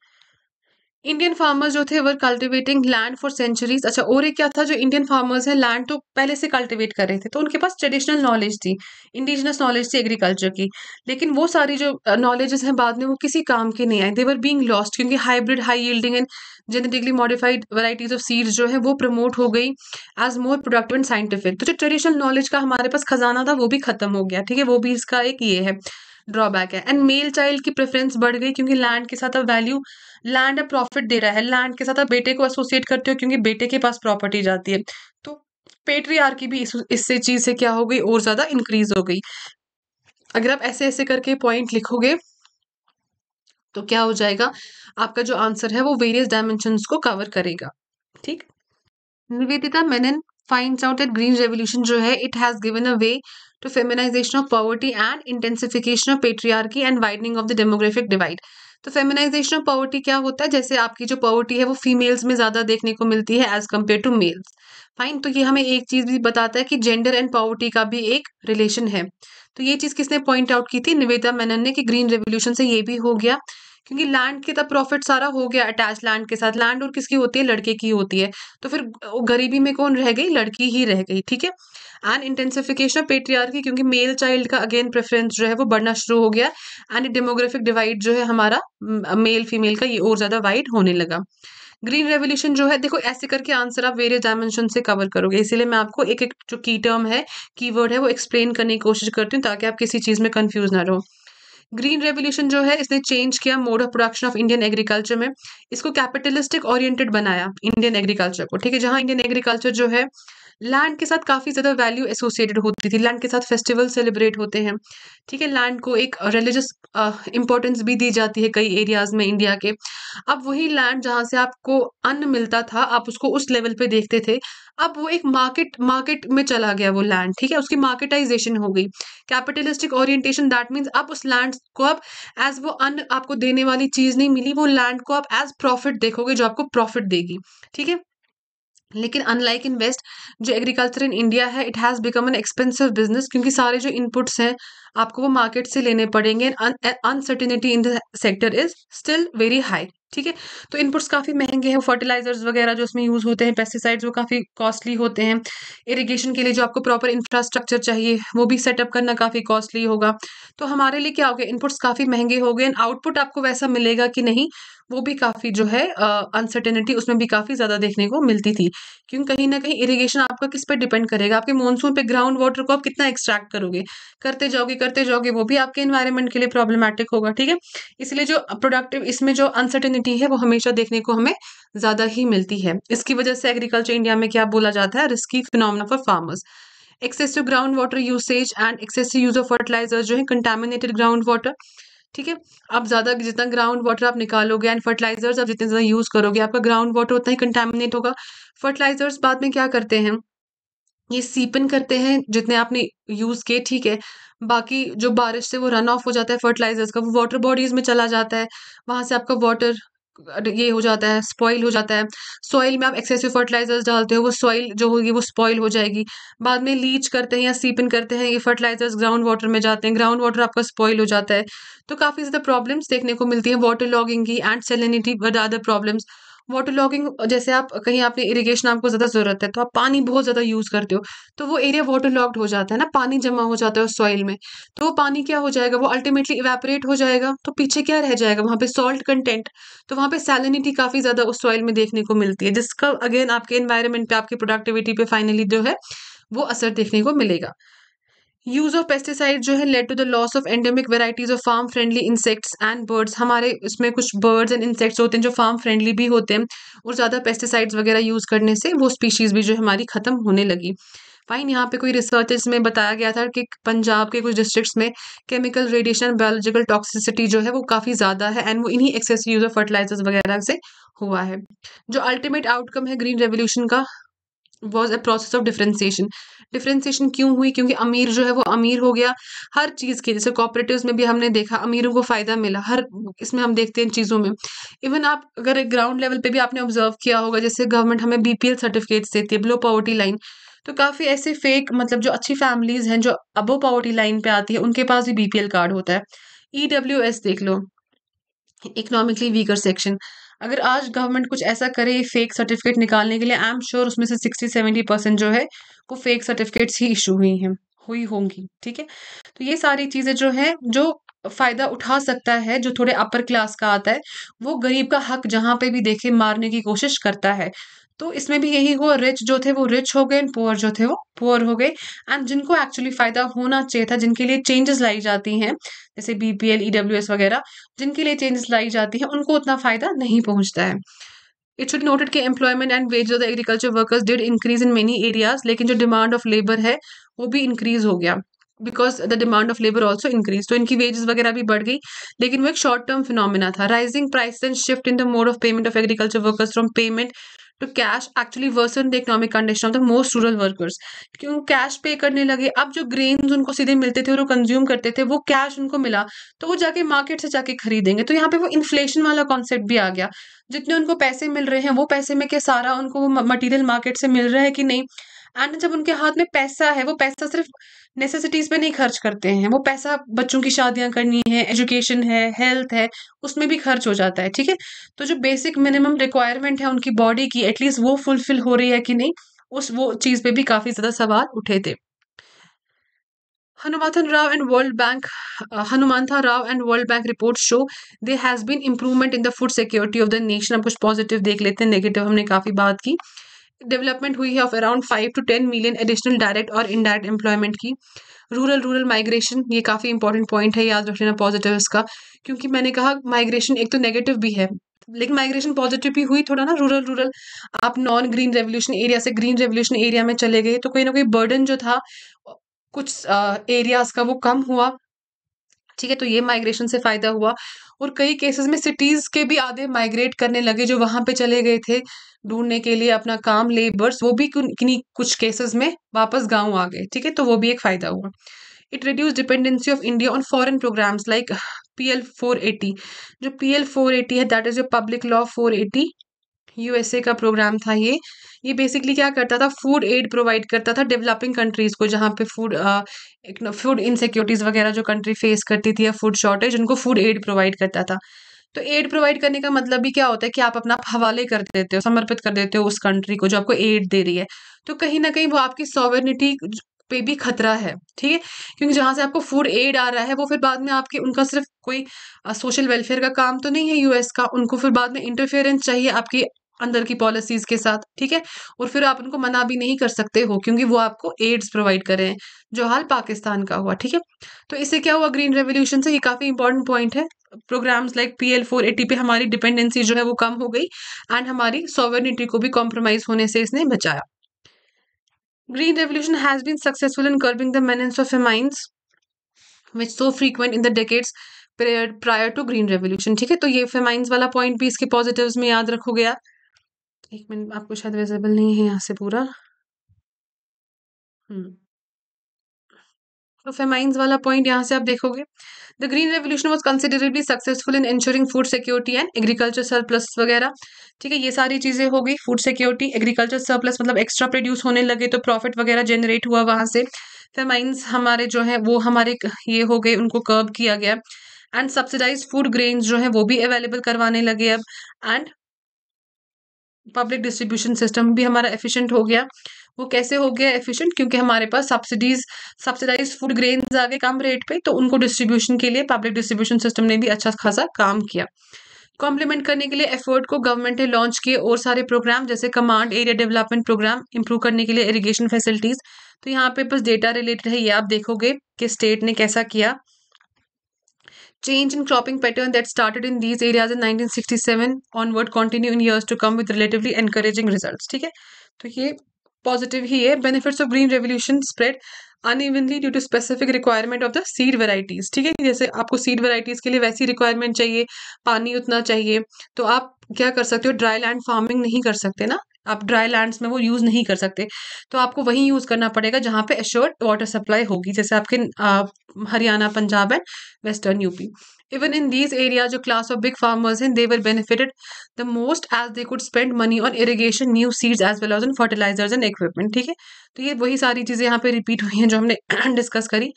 इंडियन फार्मर्स जो थे were cultivating land for centuries अच्छा और एक क्या था जो इंडियन फार्मर्स हैं लैंड तो पहले से कल्टिवेट कर रहे थे तो उनके पास ट्रेडिशनल नॉलेज थी इंडिजिनस नॉलेज थी एग्रीकल्चर की लेकिन वो सारी जो नॉलेजेस हैं बाद में वो किसी काम के नहीं आए देवर बींग लॉस्ट क्योंकि hybrid high yielding and genetically modified varieties of seeds जो है वो प्रमोट हो गई as more productive and scientific तो जो ट्रेडिशनल नॉलेज का हमारे पास खजाना था वो भी खत्म हो गया ठीक है वो भी इसका एक ये है ड्रॉबैक है एंड मेल चाइल्ड की प्रेफरेंस बढ़ गई क्योंकि लैंड के साथ अब वैल्यू लैंड अब प्रॉफिट दे रहा है लैंड के साथ अब बेटे को एसोसिएट करते हो क्योंकि बेटे के पास प्रॉपर्टी जाती है तो पेट्रीआर की भी इससे इस चीज़ से क्या हो गई और ज़्यादा इंक्रीज हो गई अगर आप ऐसे ऐसे करके पॉइंट लिखोगे तो क्या हो जाएगा आपका जो आंसर है वो वेरियस डायमेंशन को कवर करेगा ठीक Nivedita Menon find out at green revolution जो है it has given a way to feminization of poverty and intensification of patriarchy and widening of the demographic divide तो फेमिनाइजेशन ऑफ पॉवर्टी क्या होता है जैसे आपकी जो पॉवर्टी है वो फीमेल्स में ज़्यादा देखने को मिलती है as compare to males fine तो ये हमें एक चीज़ भी बताता है कि जेंडर एंड पॉवर्टी का भी एक रिलेशन है तो ये चीज़ किसने पॉइंट आउट की थी निवेदा मेनन ने कि ग्रीन रेवोल्यूशन से ये भी हो गया क्योंकि लैंड के तब प्रॉफिट सारा हो गया अटैच लैंड के साथ लैंड और किसकी होती है लड़के की होती है तो फिर गरीबी में कौन रह गई लड़की ही रह गई ठीक है एंड इंटेंसिफिकेशन ऑफ की क्योंकि मेल चाइल्ड का अगेन प्रेफरेंस जो है वो बढ़ना शुरू हो गया एंड डेमोग्राफिक डिवाइड जो है हमारा मेल फीमेल का ये और ज़्यादा वाइड होने लगा ग्रीन रेवोल्यूशन जो है देखो ऐसे करके आंसर आप वेरियस डायमेंशन से कवर करोगे इसीलिए मैं आपको एक एक जो की टर्म है कीवर्ड है वो एक्सप्लेन करने की कोशिश करती हूँ ताकि आप किसी चीज़ में कन्फ्यूज ना रहो ग्रीन रेवोल्यूशन जो है इसने चेंज किया mode of production of Indian agriculture में इसको कैपिटलिस्टिक ओरिएंटेड बनाया इंडियन एग्रीकल्चर को ठीक है जहां इंडियन एग्रीकल्चर जो है लैंड के साथ काफ़ी ज़्यादा वैल्यू एसोसिएटेड होती थी लैंड के साथ फेस्टिवल सेलिब्रेट होते हैं ठीक है लैंड को एक रिलीजियस इंपॉर्टेंस भी दी जाती है कई एरियाज़ में इंडिया के अब वही लैंड जहाँ से आपको अन्न मिलता था आप उसको उस लेवल पे देखते थे अब वो एक मार्केट मार्केट में चला गया वो लैंड ठीक है उसकी मार्केटाइजेशन हो गई कैपिटलिस्टिक ओरिएंटेशन दैट मीन्स आप उस लैंड को अब एज वो अन्न आपको देने वाली चीज़ नहीं मिली वो लैंड को आप एज प्रॉफिट देखोगे जो आपको प्रॉफिट देगी ठीक है लेकिन अनलाइक इन वेस्ट जो एग्रीकल्चर इन इंडिया है it has become an expensive business क्योंकि सारे जो इनपुट्स हैं आपको वो मार्केट से लेने पड़ेंगे uncertainty in the sector is still very high ठीक है तो इनपुट्स काफ़ी महंगे हैं फर्टिलाइजर्स वगैरह जो उसमें यूज़ होते हैं पेस्टिसाइड्स वो काफ़ी कॉस्टली होते हैं इरिगेशन के लिए जो आपको प्रॉपर इंफ्रास्ट्रक्चर चाहिए वो भी सेटअप करना काफ़ी कॉस्टली होगा तो हमारे लिए क्या हो गया इनपुट्स काफ़ी महंगे हो गए एंड आउटपुट आपको वैसा मिलेगा कि नहीं वो भी काफ़ी जो है अनसर्टेनिटी उसमें भी काफ़ी ज़्यादा देखने को मिलती थी क्योंकि कहीं ना कहीं इरिगेशन आपका किस पर डिपेंड करेगा आपके मानसून पे ग्राउंड वाटर को आप कितना एक्सट्रैक्ट करोगे करते जाओगे करते जाओगे वो भी आपके इन्वायरमेंट के लिए प्रॉब्लमेटिक होगा ठीक है इसलिए जो प्रोडक्टिव इसमें जो अनसर्टेनिटी है वो हमेशा देखने को हमें ज़्यादा ही मिलती है इसकी वजह से एग्रीकल्चर इंडिया में क्या बोला जाता है risky phenomena for farmers excessive ground water usage and excessive use of fertilizer जो है कंटेमिनेटेड ग्राउंड वाटर ठीक है आप ज़्यादा जितना ग्राउंड वाटर आप निकालोगे एंड फर्टिलाइजर्स आप जितने ज़्यादा यूज़ करोगे आपका ग्राउंड वाटर उतना ही कंटेमिनेट होगा फर्टिलाइजर्स बाद में क्या करते हैं ये सीपन करते हैं जितने आपने यूज़ किए ठीक है बाकी जो बारिश से वो रन ऑफ हो जाता है फर्टिलाइजर्स का वो वाटर बॉडीज़ में चला जाता है वहां से आपका वाटर ये हो जाता है स्पॉइल हो जाता है सॉइल में आप एक्सेसिव फर्टिलाइजर्स डालते हो वो सॉइल जो होगी वो स्पॉइल हो जाएगी बाद में लीच करते हैं या सीपिन करते हैं ये फर्टिलाइजर्स ग्राउंड वाटर में जाते हैं ग्राउंड वाटर आपका स्पॉइल हो जाता है तो काफ़ी ज़्यादा प्रॉब्लम्स देखने को मिलती हैं वाटर लॉगिंग की and salinity other problems water logging जैसे आप कहीं आपने इरिगेशन आपको ज़्यादा ज़रूरत है तो आप पानी बहुत ज़्यादा यूज़ करते हो तो वो एरिया वाटर लॉक्ड हो जाता है ना पानी जमा हो जाता है उस सॉइल में तो वो पानी क्या हो जाएगा वो अल्टीमेटली इवेपोरेट हो जाएगा तो पीछे क्या रह जाएगा वहाँ पे सॉल्ट कंटेंट तो वहाँ पे सैलिनिटी काफ़ी ज़्यादा उस सॉइल में देखने को मिलती है जिसका अगेन आपके एनवायरमेंट पे आपकी प्रोडक्टिविटी पे फाइनली जो है वो असर देखने को मिलेगा यूज़ ऑफ पेस्टिसाइड जो है led to the loss of endemic varieties of farm friendly insects and birds हमारे उसमें कुछ बर्ड्स एंड इंसेक्ट्स होते हैं जो फार्म फ्रेंडली भी होते हैं और ज़्यादा पेस्टिसाइड्स वगैरह यूज़ करने से वो स्पीशीज़ भी जो हमारी ख़त्म होने लगी फाइन यहाँ पे कोई रिसर्च इसमें बताया गया था कि पंजाब के कुछ डिस्ट्रिक्ट्स में केमिकल रेडिएशन बायोलॉजिकल टॉक्सिसिटी जो है वो काफ़ी ज़्यादा है एंड वो इन्हीं एक्सेस यूज ऑफ फर्टिलाइजर्स वगैरह से हुआ है जो अल्टीमेट आउटकम है ग्रीन रेवोल्यूशन का was a process of differentiation differentiation क्यों हुई क्योंकि अमीर जो है वो अमीर हो गया हर चीज़ के जैसे कॉपरेटिव में भी हमने देखा अमीरों को फ़ायदा मिला हर इसमें हम देखते हैं इन चीज़ों में इवन आप अगर ग्राउंड लेवल पे भी आपने ऑब्जर्व किया होगा जैसे गवर्नमेंट हमें बीपीएल सर्टिफिकेट्स देती है बिलो पॉवर्टी लाइन तो काफ़ी ऐसे फेक मतलब जो अच्छी फैमिलीज़ हैं जो अबो पॉवर्टी लाइन पे आती है उनके पास भी बी पी एल कार्ड होता है ई डब्ल्यू एस देख लो इकोनॉमिकली वीकर सेक्शन अगर आज गवर्नमेंट कुछ ऐसा करे फेक सर्टिफिकेट निकालने के लिए आई एम श्योर उसमें से सिक्सटी सेवेंटी परसेंट जो है वो फेक सर्टिफिकेट्स ही इशू हुई हैं हुई होंगी ठीक है तो ये सारी चीज़ें जो है जो फ़ायदा उठा सकता है जो थोड़े अपर क्लास का आता है वो गरीब का हक जहाँ पे भी देखे मारने की कोशिश करता है तो इसमें भी यही हुआ रिच जो थे वो रिच हो गए पुअर जो थे वो पुअर हो गए एंड जिनको एक्चुअली फ़ायदा होना चाहिए था जिनके लिए चेंजेस लाई जाती हैं जैसे B P L E W S वगैरह जिनके लिए चेंजेस लाई जाती हैं उनको उतना फ़ायदा नहीं पहुंचता है इट शुड नोटेड कि employment and wage of the agriculture workers did increase in many areas लेकिन जो डिमांड ऑफ लेबर है वो भी इंक्रीज हो गया because the demand of labour also increase तो इनकी वेजेस वगैरह भी बढ़ गई लेकिन वो एक शॉर्ट टर्म फिनोमिना था rising price and shift in the mode of payment of agriculture workers from payment to cash actually worsen the economic condition of the most rural workers क्यों कैश पे करने लगे अब जो grain उनको सीधे मिलते थे और वो कंज्यूम करते थे वो कैश उनको मिला तो वो जाके मार्केट से जाके खरीदेंगे तो यहाँ पे वो इन्फ्लेशन वाला कॉन्सेप्ट भी आ गया जितने उनको पैसे मिल रहे हैं वो पैसे में क्या सारा उनको वो मटेरियल मार्केट से मिल रहा है कि नहीं एंड जब उनके हाथ में पैसा है वो पैसा सिर्फ नेसेसिटीज पे नहीं खर्च करते हैं वो पैसा बच्चों की शादियां करनी है एजुकेशन है हेल्थ है उसमें भी खर्च हो जाता है ठीक है तो जो बेसिक मिनिमम रिक्वायरमेंट है उनकी बॉडी की एटलीस्ट वो फुलफिल हो रही है कि नहीं उस वो चीज़ पे भी काफ़ी ज़्यादा सवाल उठे थे Hanumantha Rao and World Bank uh, Rao and World Bank report show they has been been in the food security of the nation अब कुछ पॉजिटिव देख लेते हैं नेगेटिव हमने काफ़ी बात की डेवलपमेंट हुई है of around five to ten million additional direct और इनडायरेक्ट एम्प्लॉयमेंट की रूरल रूरल माइग्रेशन ये काफ़ी इंपॉर्टेंट पॉइंट है याद रख लेना पॉजिटिव इसका क्योंकि मैंने कहा माइग्रेशन एक तो नेगेटिव भी है लेकिन माइग्रेशन पॉजिटिव भी हुई थोड़ा ना रूरल रूरल आप नॉन ग्रीन रेवोल्यूशन एरिया से ग्रीन रेवोल्यूशन एरिया में चले गए तो कोई ना कोई बर्डन जो था कुछ एरियाज का वो कम हुआ ठीक है तो ये माइग्रेशन से फ़ायदा हुआ और कई केसेस में सिटीज़ के भी आधे माइग्रेट करने लगे जो वहां पे चले गए थे ढूंढने के लिए अपना काम लेबर्स वो भी किन्हीं कुछ केसेस में वापस गांव आ गए ठीक है तो वो भी एक फ़ायदा हुआ it reduce dependency of India on foreign programs like P L four eighty जो पी एल फोर एटी है that is your public law four eighty USA का प्रोग्राम था ये ये बेसिकली क्या करता था फूड एड प्रोवाइड करता था डेवलपिंग कंट्रीज़ को जहाँ पे फूड फूड इनसिक्योरिटीज़ वगैरह जो कंट्री फेस करती थी या फूड शॉर्टेज उनको फूड एड प्रोवाइड करता था तो एड प्रोवाइड करने का मतलब भी क्या होता है कि आप अपना हवाले कर देते हो समर्पित कर देते हो उस कंट्री को जो आपको एड दे रही है तो कहीं ना कहीं वो आपकी सॉवर्निटी पे भी खतरा है ठीक है क्योंकि जहाँ से आपको फूड एड आ रहा है वो फिर बाद में आपके उनका सिर्फ कोई सोशल वेलफेयर का काम तो नहीं है यूएस का उनको फिर बाद में इंटरफेरेंस चाहिए आपकी अंदर की पॉलिसीज के साथ ठीक है और फिर आप उनको मना भी नहीं कर सकते हो क्योंकि वो आपको एड्स प्रोवाइड कर रहे हैं जो हाल पाकिस्तान का हुआ ठीक है तो इससे क्या हुआ ग्रीन रेवोल्यूशन से ये काफ़ी इंपॉर्टेंट पॉइंट है programs like P L four eighty पे हमारी डिपेंडेंसी जो है वो कम हो गई एंड हमारी सॉवर्निटी को भी कॉम्प्रोमाइज होने से इसने बचाया green revolution has been successful in curbing the menace of famines, which so frequent in the decades prior to green revolution ठीक है तो ये फेमाइंस वाला पॉइंट भी इसके पॉजिटिव्स में याद रखोगे आप एक मिनट आपको शायद विजिबल नहीं है यहाँ से पूरा तो हम्म। फेमाइंस वाला पॉइंट यहाँ से आप देखोगे the green revolution was considerably successful in ensuring food security and agriculture surplus वगैरह ठीक है ये सारी चीज़ें हो गई फूड सिक्योरिटी एग्रीकल्चर सरप्लस मतलब एक्स्ट्रा प्रोड्यूस होने लगे तो प्रॉफिट वगैरह जनरेट हुआ वहां से फेमाइंस हमारे जो है वो हमारे ये हो गए उनको कर्व किया गया एंड सब्सिडाइज फूड ग्रेन जो है वो भी अवेलेबल करवाने लगे अब एंड पब्लिक डिस्ट्रीब्यूशन सिस्टम भी हमारा एफिशिएंट हो गया वो कैसे हो गया एफिशिएंट क्योंकि हमारे पास सब्सिडीज सब्सिडाइज फूड ग्रेन आ गए कम रेट पे तो उनको डिस्ट्रीब्यूशन के लिए पब्लिक डिस्ट्रीब्यूशन सिस्टम ने भी अच्छा खासा काम किया कॉम्प्लीमेंट करने के लिए एफर्ट को गवर्नमेंट ने लॉन्च किए और सारे प्रोग्राम जैसे command area development program improve करने के लिए इरिगेशन फैसिलिटीज़ तो यहाँ पे बस डेटा रिलेटेड है ये आप देखोगे कि स्टेट ने कैसा किया Change in cropping pattern that started in these areas in 1967 onward continue in years to come with relatively encouraging results. ठीक है तो ये पॉजिटिव ही है benefits of green revolution spread unevenly due to specific requirement of the seed varieties ठीक है जैसे आपको सीड वेराइटीज़ के लिए वैसी रिक्वायरमेंट चाहिए पानी उतना चाहिए तो आप क्या कर सकते हो ड्राई लैंड फार्मिंग नहीं कर सकते ना आप ड्राई लैंड्स में वो यूज़ नहीं कर सकते तो आपको वहीं यूज़ करना पड़ेगा जहाँ पे एश्योर्ड वाटर सप्लाई होगी जैसे आपके Haryana Punjab and western UP even in these area जो क्लास ऑफ बिग फार्मर्स हैं they were benefited the most as they could spend money on irrigation new seeds as well as on fertilizers and equipment ठीक है तो ये वही सारी चीज़ें यहाँ पे रिपीट हुई हैं जो हमने डिस्कस [CLEARS THROAT] करी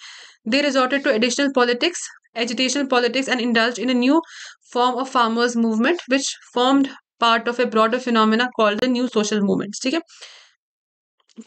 they resorted to additional politics agitation politics and indulge in a new form of farmers movement which formed part of a broader phenomena called the new social movements ठीक है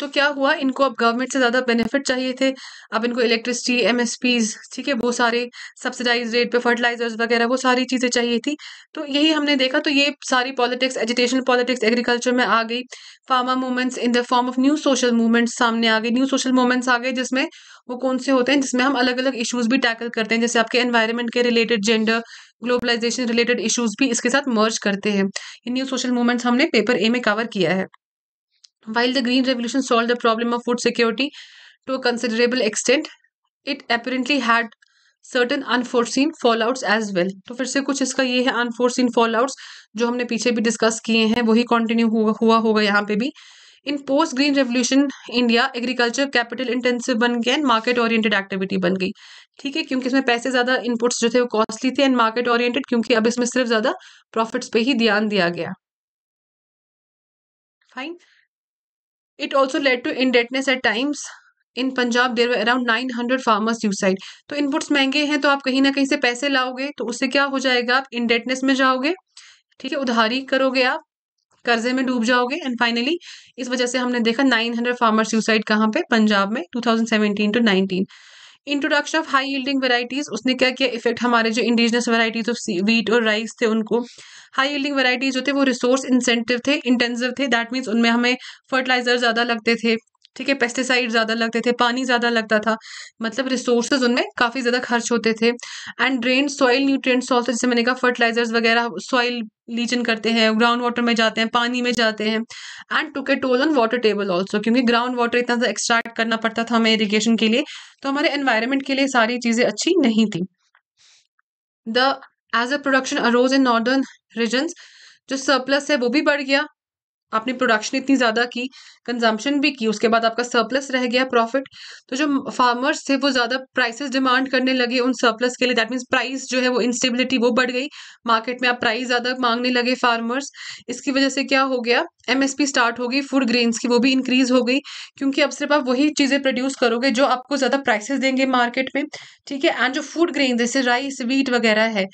तो क्या हुआ इनको अब गवर्नमेंट से ज़्यादा बेनिफिट चाहिए थे अब इनको इलेक्ट्रिसिटी एमएसपीज ठीक है वो सारे सब्सिडाइज रेट पे फर्टिलाइजर्स वगैरह वो सारी चीज़ें चाहिए थी तो यही हमने देखा तो ये सारी पॉलिटिक्स एजुटेशन पॉलिटिक्स एग्रीकल्चर में आ गई farmer movements in the form of new social movements सामने आ गई न्यू सोशल मूवमेंट्स आ गए जिसमें वो कौन से होते हैं जिसमें हम अलग अलग इशूज़ भी टैकल करते हैं जैसे आपके एनवायरमेंट के related gender globalization related issues भी इसके साथ मर्ज करते हैं ये न्यू सोशल मूवमेंट्स हमने पेपर ए में कवर किया है while the green revolution solve the problem of food security to a considerable extent it apparently had certain unforeseen out as well तो फिर से कुछ इसका ये है अनफोर्सिन फॉल आउट जो हमने पीछे भी डिस्कस किए हैं वही कंटिन्यू हुआ हुआ होगा यहाँ पे भी in post green revolution India agriculture capital intensive बन गया एंड मार्केट ओरिएंटेड एक्टिविटी बन गई ठीक है क्योंकि इसमें पैसे ज़्यादा इनपुट्स जो थे वो कॉस्टली थे एंड मार्केट ओरिएंटेड क्योंकि अब इसमें सिर्फ ज़्यादा प्रॉफिट्स पे ही ध्यान दिया गया fine it also led to indebtedness at times in Punjab there around nine hundred farmers side तो इनपुट्स महंगे हैं तो आप कहीं ना कहीं से पैसे लाओगे तो उससे क्या हो जाएगा आप इनडेटनेस में जाओगे ठीक है उधारी करोगे आप कर्जे में डूब जाओगे एंड फाइनली इस वजह से हमने देखा नाइन हंड्रेड फार्मर सुसाइड कहाँ पे पंजाब में seventeen to nineteen introduction of high yielding varieties उसने क्या किया इफेक्ट हमारे जो इंडिजिनस वैरायटीज ऑफ वीट और राइस थे उनको हाई यील्डिंग वैरायटीज जो थे वो रिसोर्स इंसेंटिव थे इंटेंसिव थे दैट मीन्स उनमें हमें फर्टिलाइजर ज़्यादा लगते थे ठीक है पेस्टिसाइड ज़्यादा लगते थे पानी ज़्यादा लगता था मतलब रिसोर्सेज उनमें काफ़ी ज़्यादा खर्च होते थे and drain soil nutrients also जैसे मैंने कहा फर्टिलाइजर्स वगैरह सॉइल लीचन करते हैं ग्राउंड वाटर में जाते हैं पानी में जाते हैं and took toll on water table also क्योंकि ग्राउंड वाटर इतना ज़्यादा एक्सट्रैक्ट करना पड़ता था हमें इरीगेशन के लिए तो हमारे एनवायरमेंट के लिए सारी चीज़ें अच्छी नहीं थी the as a production arose in northern regions जो सरप्लस है वो भी बढ़ गया आपने प्रोडक्शन इतनी ज़्यादा की कंजम्पशन भी की उसके बाद आपका सरप्लस रह गया प्रॉफिट तो जो फार्मर्स थे वो ज़्यादा प्राइसेस डिमांड करने लगे उन सरप्लस के लिए दैट मीन्स प्राइस जो है वो इंस्टेबिलिटी वो बढ़ गई मार्केट में आप प्राइस ज़्यादा मांगने लगे फार्मर्स इसकी वजह से क्या हो गया पी स्टार्ट हो गई फूड ग्रेन्स की वो भी इंक्रीज़ हो गई क्योंकि अब सिर्फ आप वही चीज़ें प्रोड्यूस करोगे जो आपको ज़्यादा प्राइसेस देंगे मार्केट में ठीक है एंड जो फूड ग्रेन जैसे राइस वीट वगैरह है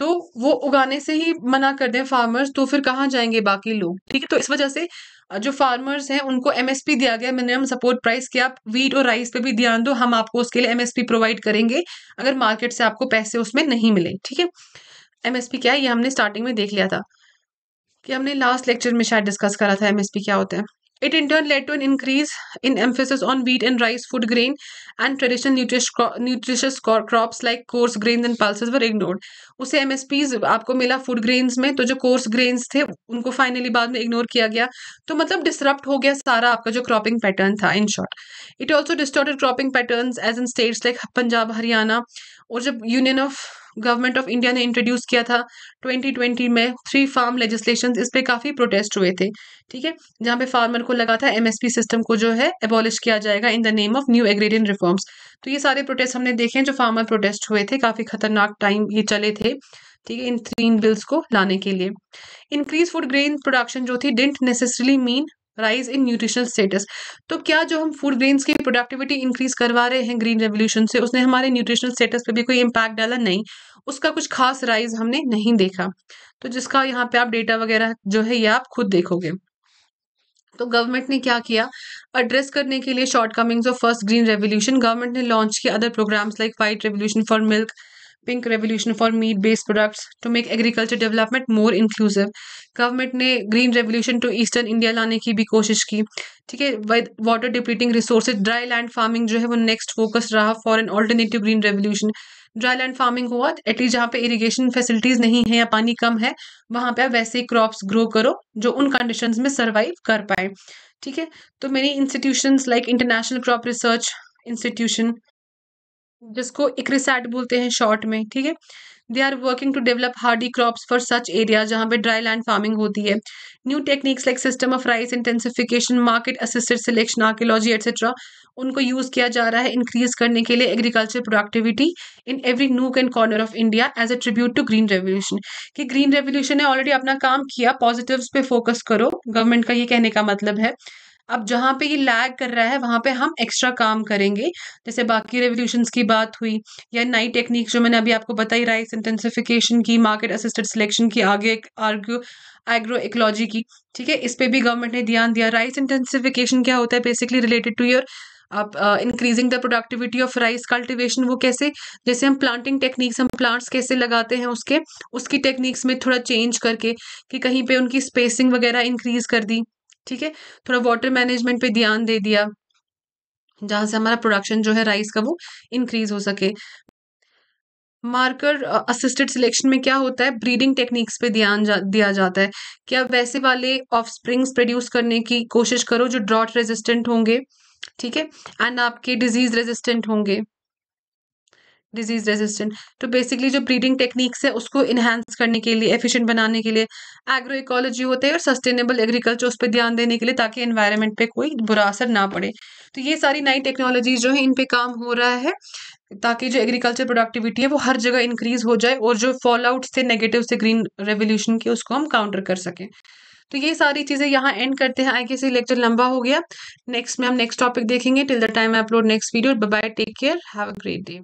तो वो उगाने से ही मना कर दें फार्मर्स तो फिर कहाँ जाएंगे बाकी लोग ठीक है तो इस वजह से जो फार्मर्स हैं उनको एमएसपी दिया गया मिनिमम सपोर्ट प्राइस कि आप वीट और राइस पे भी ध्यान दो हम आपको उसके लिए एमएसपी प्रोवाइड करेंगे अगर मार्केट से आपको पैसे उसमें नहीं मिले ठीक है एमएसपी क्या है ये हमने स्टार्टिंग में देख लिया था कि हमने लास्ट लेक्चर में शायद डिस्कस करा था एमएसपी क्या होता है It in turn led to an increase in emphasis on wheat and rice, food grain, and traditional nutritious crops like coarse grains and pulses were ignored. उसे एम एस पीज आपको मिला food grains में तो जो course grains थे उनको finally बाद में इग्नोर किया गया तो मतलब डिस्टरप्ट हो गया सारा आपका जो क्रॉपिंग पैटर्न था in short it also distorted cropping pattern as in states like Punjab Haryana और जब union of government of India ने इंट्रोड्यूस किया था 2020 में थ्री फार्म लेजिस्लेशन इस पर काफ़ी प्रोटेस्ट हुए थे ठीक है जहाँ पे फार्मर को लगा था एमएसपी सिस्टम को जो है एबॉलिश किया जाएगा in the name of new agrarian reforms तो ये सारे प्रोटेस्ट हमने देखे हैं जो फार्मर प्रोटेस्ट हुए थे काफ़ी खतरनाक टाइम ये चले थे ठीक है इन तीन बिल्स को लाने के लिए इंक्रीज फूड ग्रेन प्रोडक्शन जो थी didn't necessarily mean rise in nutritional status तो क्या जो हम फूड ग्रेन्स की प्रोडक्टिविटी इंक्रीज करवा रहे हैं ग्रीन रेवोल्यूशन से उसने हमारे न्यूट्रिशनल स्टेटस पे भी कोई इम्पैक्ट डाला नहीं उसका कुछ खास राइज हमने नहीं देखा तो जिसका यहाँ पे आप डेटा वगैरह जो है ये आप खुद देखोगे तो गवर्नमेंट ने क्या किया एड्रेस करने के लिए shortcomings of first green revolution government ने लॉन्च किया other programs like white revolution for milk pink revolution for meat based products to make agriculture development more inclusive government ने green revolution to eastern India लाने की भी कोशिश की ठीक है with water depleting resources dry land farming जो है वो नेक्स्ट फोकस रहा for an alternative green revolution dry land farming हुआ एटलीस्ट जहाँ पे इरीगेशन फैसिलिटीज नहीं है या पानी कम है वहाँ पे आप वैसे ही क्रॉप्स ग्रो करो जो उन कंडीशन में सर्वाइव कर पाए ठीक है तो मेरी institution like international crop research institution जिसको इक्रिसैट बोलते हैं शॉर्ट में ठीक है they are working to develop hardy crops for such area जहाँ पे ड्राई लैंड फार्मिंग होती है new techniques like system of rice intensification market assisted selection archaeology etcetera उनको यूज़ किया जा रहा है इंक्रीज करने के लिए agriculture productivity in every nook and corner of India as a tribute to green revolution कि ग्रीन रेवोल्यूशन ने ऑलरेडी अपना काम किया पॉजिटिव्स पे फोकस करो गवर्नमेंट का ये कहने का मतलब है अब जहाँ पे ये लैग कर रहा है वहाँ पे हम एक्स्ट्रा काम करेंगे जैसे बाकी रेवोल्यूशन की बात हुई या नई टेक्निक जो मैंने अभी आपको बताई राइस इंटेंसिफिकेशन की मार्केट असिस्टेड सिलेक्शन की आगे आर्ग्यो एग्रो इकोलॉजी की ठीक है इस पर भी गवर्नमेंट ने ध्यान दिया राइस इंटेंसिफिकेशन क्या होता है बेसिकली रिलेटेड टू योर आप increasing the productivity of rice cultivation वो कैसे जैसे हम प्लांटिंग टेक्निक्स हम प्लांट्स कैसे लगाते हैं उसके उसकी टेक्निक्स में थोड़ा चेंज करके कि कहीं पे उनकी स्पेसिंग वगैरह इंक्रीज कर दी ठीक है थोड़ा वाटर मैनेजमेंट पे ध्यान दे दिया जहां से हमारा प्रोडक्शन जो है राइस का वो इंक्रीज हो सके मार्कर असिस्टेड सिलेक्शन में क्या होता है ब्रीडिंग टेक्निक्स पे ध्यान जा, दिया जाता है क्या वैसे वाले ऑफ स्प्रिंग्स प्रोड्यूस करने की कोशिश करो जो ड्रॉट रेजिस्टेंट होंगे ठीक है एंड आपके डिजीज रेजिस्टेंट होंगे डिजीज रेजिस्टेंट तो बेसिकली जो ब्रीडिंग टेक्निक्स है उसको इन्हांस करने के लिए एफिशिएंट बनाने के लिए एग्रो इकोलॉजी होते हैं और सस्टेनेबल एग्रीकल्चर उस पर ध्यान देने के लिए ताकि एनवायरनमेंट पे कोई बुरा असर ना पड़े तो ये सारी नई टेक्नोलॉजीज जो है इन पे काम हो रहा है ताकि जो एग्रीकल्चर प्रोडक्टिविटी है वो हर जगह इंक्रीज हो जाए और जो फॉल आउट थे नेगेटिव से ग्रीन रेवोल्यूशन के उसको हम काउंटर कर सकें तो ये सारी चीज़ें यहाँ एंड करते हैं आई के सी लेक्चर लंबा हो गया नेक्स्ट में हम नेक्स्ट टॉपिक देखेंगे till the time upload next video bye take care have a great day